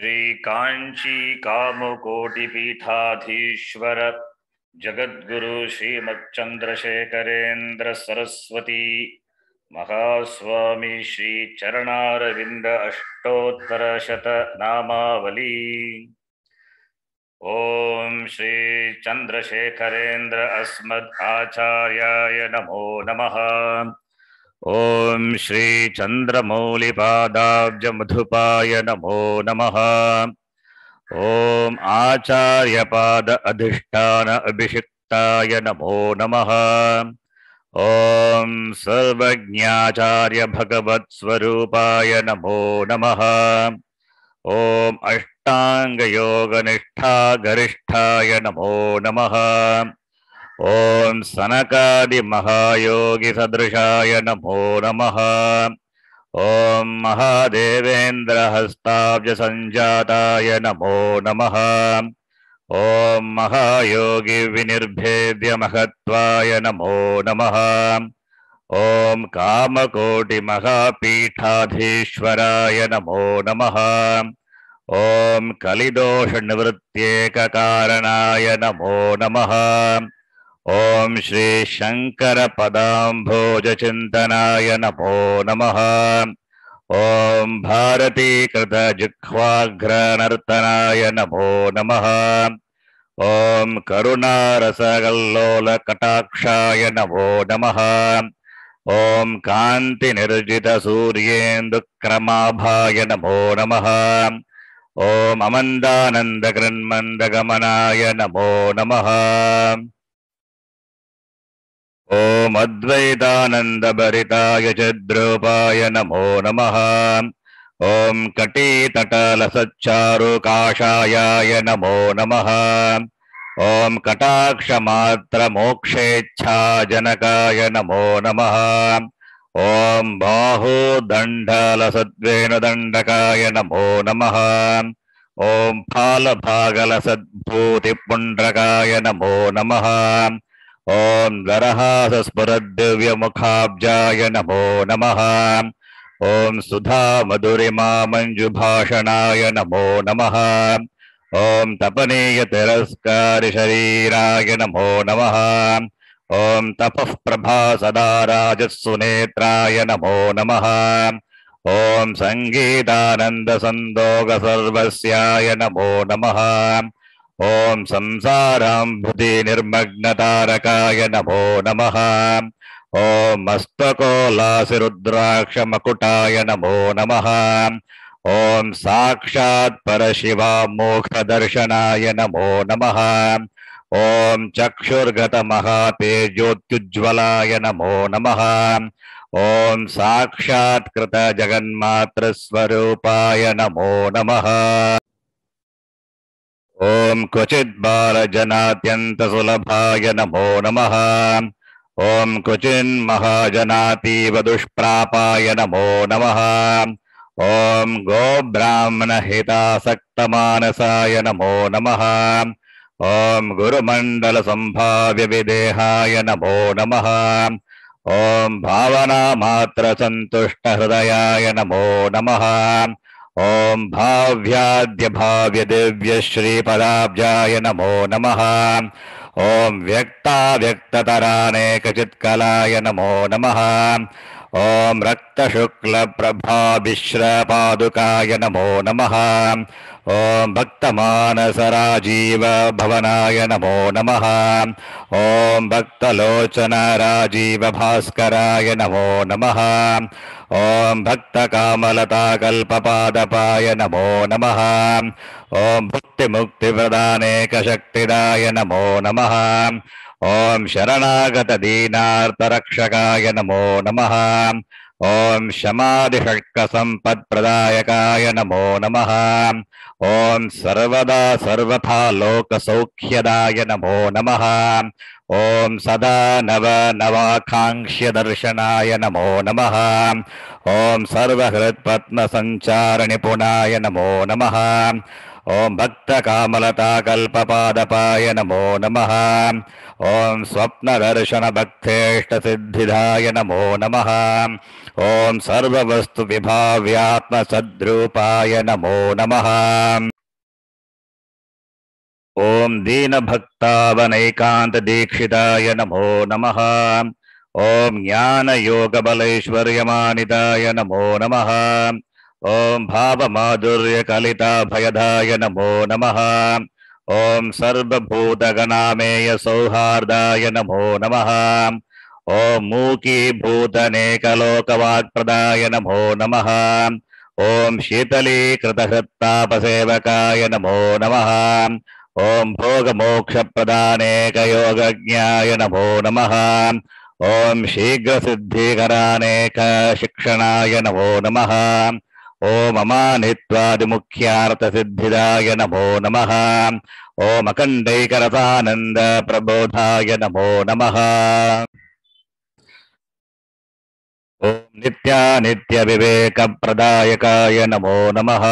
श्रीकाञ्चीकामकोटिपीठाधीश्वर जगद्गुरु सरस्वती महास्वामी श्रीचरणारविन्द अष्टोत्तरशतनामावली ॐ श्रीचन्द्रशेखरेन्द्र अस्मद आचार्याय नमो नमः श्री चंद्रमौलिपादाब्ज मधुपाय नमो नमः आचार्य पाद अधिष्ठान अभिषिक्ताय नमो नमः भगवत स्वरूपाय नमो नमः योग निष्ठा गरिष्ठाय नमो नमः ॐ सदृशा नमो नमः ॐ महादेवेन्द्रहस्ताब्जसञ्जाताय नमो नम नमः ॐ महायोगिविनिर्भेद्यमहत्वाय नमो नमः ॐ कामकोटिमहापीठाधीश्वराय नमो नम नमः ॐ कलिदोषनिवृत्त्येककारणाय नमो नमः ॐ श्रीशङ्करपदाम्भोजचिन्तनाय नमो नमः ॐ भारतीकृतजिह्वाघ्रनर्तनाय नमो नमः ॐ करुणारसगल्लोलकटाक्षाय नमो नमः ॐ कान्तिनिर्जितसूर्येन्दुक्रमाभाय नमो नमः ॐ अमन्दानन्दकृन्मन्दगमनाय नमो नमः ओम अद्वैतानन्दभरिताय च द्रूपाय नमो नमः ॐ कटीतटलसच्चारुकाषायाय नमो ओं ॐ कटाक्षमात्रमोक्षेच्छाजनकाय नमो नमः ॐ बाहुदण्डलसद्वेणुदण्डकाय नमो नम ओं ॐ फालभागलसद्भूतिपुण्ड्रकाय नमो नमः ॐ धरहासस्फुरद्दिव्यमुखाब्जाय नमो नमः ओं सुधा मधुरिमा मञ्जुभाषणाय नमो नमः ॐ तपनीयतिरस्कारिशरीराय नमो नमः ओं तपः प्रभा सदा राजस्सुनेत्राय नमो नमः ॐ सङ्गीतानन्दसन्दोगसर्वस्याय नमो नमः ॐ संसाराम्भुति निर्मग्नतारकाय नमो नमः ॐ मकुटाय नमो नमः ओं साक्षात् परशिवा मोक्षदर्शनाय नमो नमः चक्षुर्गत चक्षुर्गतमहातेजोत्युज्ज्वलाय नमो नमः ओं साक्षात्कृतजगन्मातृस्वरूपाय नमो नमः ॐ क्वचिद्बालजनात्यन्तसुलभाय नमो नमः ॐ क्वचिन्महाजनातीव दुष्प्रापाय नमो नमः ॐ गोब्राह्मणहितासक्तमानसाय नमो नमः ॐ गुरुमण्डलसम्भाव्यविदेहाय नमो नमः ॐ भावनामात्रसन्तुष्टहृदयाय नमो नमः दिव्य श्रीपदाब्जा नमो नम ओं व्यक्ता व्यक्ताव्यक्ततरानेकचित्कलाय नमो नम ओं रक्तशुक्ल प्रभाश्रपादुकाय नमो नमः ॐ भक्तमानसराजीव भवनाय नमो नमः ॐ भक्तलोचनराजीव भास्कराय नमो नमः ॐ भक्तकामलताकल्पपादपाय नमो नमः ॐ भुक्तिमुक्तिप्रदानेकशक्तिदाय नमो नमः ॐ शरणागतदीनार्तरक्षकाय नमो नमः ॐ शमादिषट्कसम्पत्प्रदायकाय नमो नमः ॐ सर्वदा सर्वथा लोकसौख्यदाय नमो नमः ॐ सदा नव नवाकाङ्क्ष्यदर्शनाय नमो नमः ॐ सर्वहृत्पद्मसञ्चारनिपुणाय नमो नमः ॐ भक्तकामलताकल्पपादपाय नमो नमः ॐ स्वप्नदर्शनभक्थेष्टसिद्धिदाय नमो नमः ॐ सर्ववस्तुविभाव्यात्मसद्रूपाय नमो नमः ॐ दीनभक्तावनेकान्तदीक्षिताय नमो नमः ॐ ज्ञानयोगबलैश्वर्यमानिताय नमो नमः कलिता भयदाय नमो नमः ॐ सर्वभूतगणामेय सौहार्दाय नमो नमः ॐ मूकीभूतनेकलोकवाक्प्रदाय नमो नमः ॐ शीतलीकृतहृत्तापसेवकाय नमो नमः ॐ भोगमोक्षप्रदानेकयोगज्ञाय नमो नमः ॐ शीघ्रसिद्धिकरानेकशिक्षणाय नमो नमः ओम अमानित्वादिमुख्यार्थसिद्धिदाय नमो नमः ओम अखण्डैकरसानन्द प्रबोधाय नमो नमः ओम नित्यानित्यविवेकप्रदायकाय नमो नमः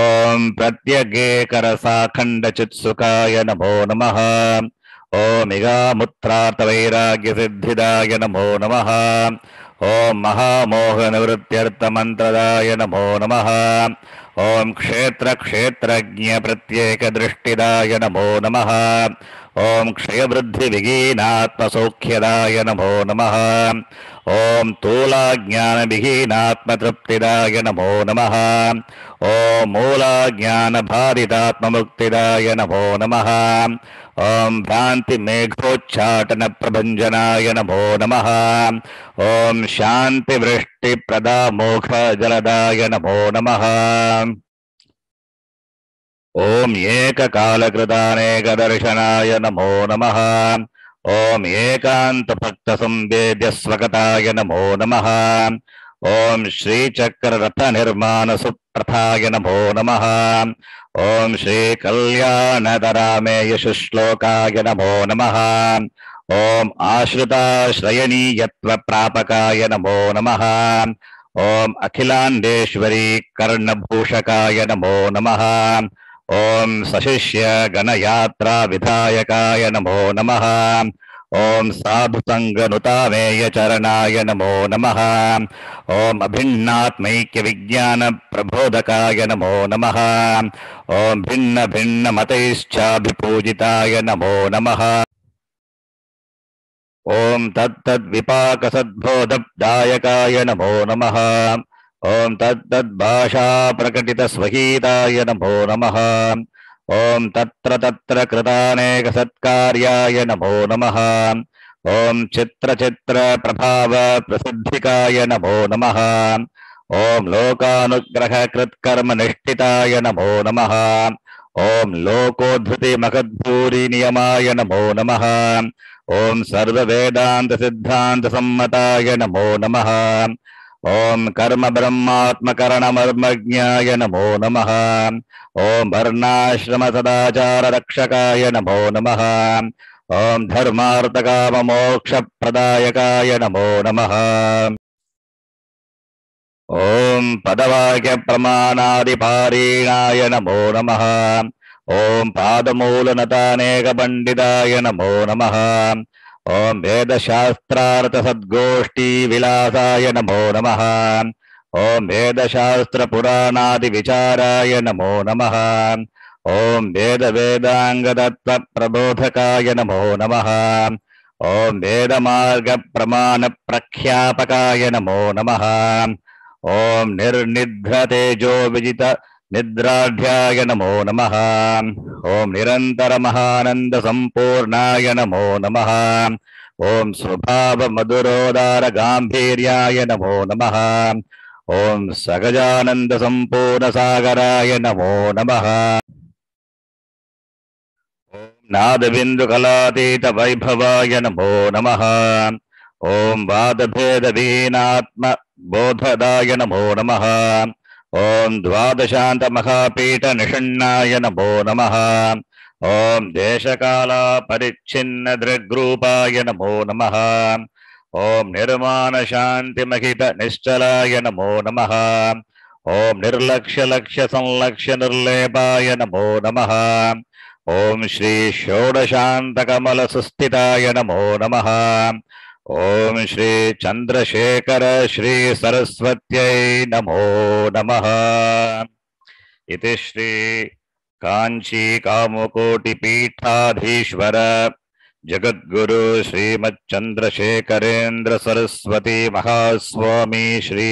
ओम प्रत्यगेकरसाखण्डचित्सुकाय नमो नमः ओमिगामुत्रार्थवैराग्यसिद्धिदाय नमो नमः ஓம் மகாமோக நிவத்தியர்த்த மந்திரதாய நமோ நம ஓம் க்ஷேத்திர பிரத்யேக திருஷ்டிதாய நமோ நம ॐ क्षयवृद्धिविहीनात्मसौख्यदाय नमो नमः ॐ तूलाज्ञानविहीनात्मतृप्तिदाय नमो नमः ॐ मूलाज्ञानबाधितात्ममुक्तिदाय नमो नमः ॐ प्रभंजनाय नमो नमः ॐ शान्तिवृष्टिप्रदामोघजलदाय नमो नमः ॐ एककालकृतानेकदर्शनाय नमो नमः ॐ एकान्तभक्तसंवेद्यस्वगताय नमो नमः निर्माण श्रीचक्ररथनिर्माणसुप्रथाय नमो नमः ॐ श्रीकल्याणतरामे यशुश्लोकाय नमो नमः ॐ आश्रिताश्रयणीयत्वप्रापकाय नमो नमः ॐ अखिलाण्डेश्वरी कर्णभूषकाय नमो नमः ॐ सशिष्य गणयात्रा विधायकाय नमो नमः ॐ साधुसङ्गनुतामेयचरणाय नमो नमः ॐ प्रबोधकाय नमो नमः भिन्न भिन्नभिन्नमतैश्चाभिपूजिताय नमो नमः ॐ तत्तद्विपाकसद्बोधदायकाय नमो नमः प्रकटित तद्दद्भाषाप्रकटितस्वहीताय नमो ओं त्र त्र तत्र सत्कार्याय नमो नमः प्रभाव चित्रचित्रप्रभावप्रसिद्धिकाय नमो नमः ॐ निष्ठिताय नमो लोकोधति ॐ नियमाय नमो सर्वेदात सिद्धांत सर्ववेदान्तसिद्धान्तसम्मताय नमो नमः कर्म ब्रह्मात्मकरणमर्मज्ञाय नमो नमः सदाचार वर्णाश्रमसदाचाररक्षकाय नमो नमः ॐ धर्मार्थकाममोक्षप्रदायकाय नमो नमः ॐ पदवाक्यप्रमाणादिपारीणाय नमो नमः ॐ पादमूलनतानेकपण्डिताय नमो नमः ॐ विलासा नमो नमः ॐ वेदशास्त्रपुराणादिविचाराय नमो नम नमः ॐ प्रबोधकाय नमो नम नमः प्रमाण प्रख्यापकाय नमो नमः ॐ निर्निध्रतेजो विजित निद्राढ्याय नमो नमः ॐ निरन्तरमहानन्दसम्पूर्णाय नमो नमः ॐ स्वभावमधुरोदारगाम्भीर्याय नमो सगजानंद ॐ सागराय नमो नम ओं नादबिंदुकलातीत वैभवाय नमो नम ओं ॐ बोधदाय नमो नमः ஓம் துவாதசாந்த மகாபீட நிஷண்ணாய நமோ நம ஓம் தேசகாலா பரிச்சின்ன திருக்ரூபாய நமோ நம ஓம் நிர்மாண சாந்தி மகித நிஷ்டலாய நமோ நம ஓம் நிர்லக்ஷ லக்ஷ நிர்லேபாய நமோ நம ஓம் ஸ்ரீ ஷோடசாந்த நமோ நம ओम श्री चंद्रशेखर श्री सरस्वत्यै नमो नम श्री कांची कामकोटिपीठाधीश्वर जगद्गुरु श्रीमच्चंद्रशेखरेन्द्र सरस्वती महास्वामी श्री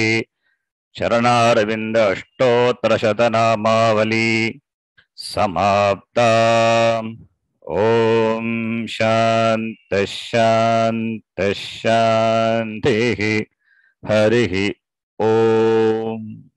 चरणारविंद अष्टोत्तर शतनामावली समाप्ता ॐ शांति हरि ॐ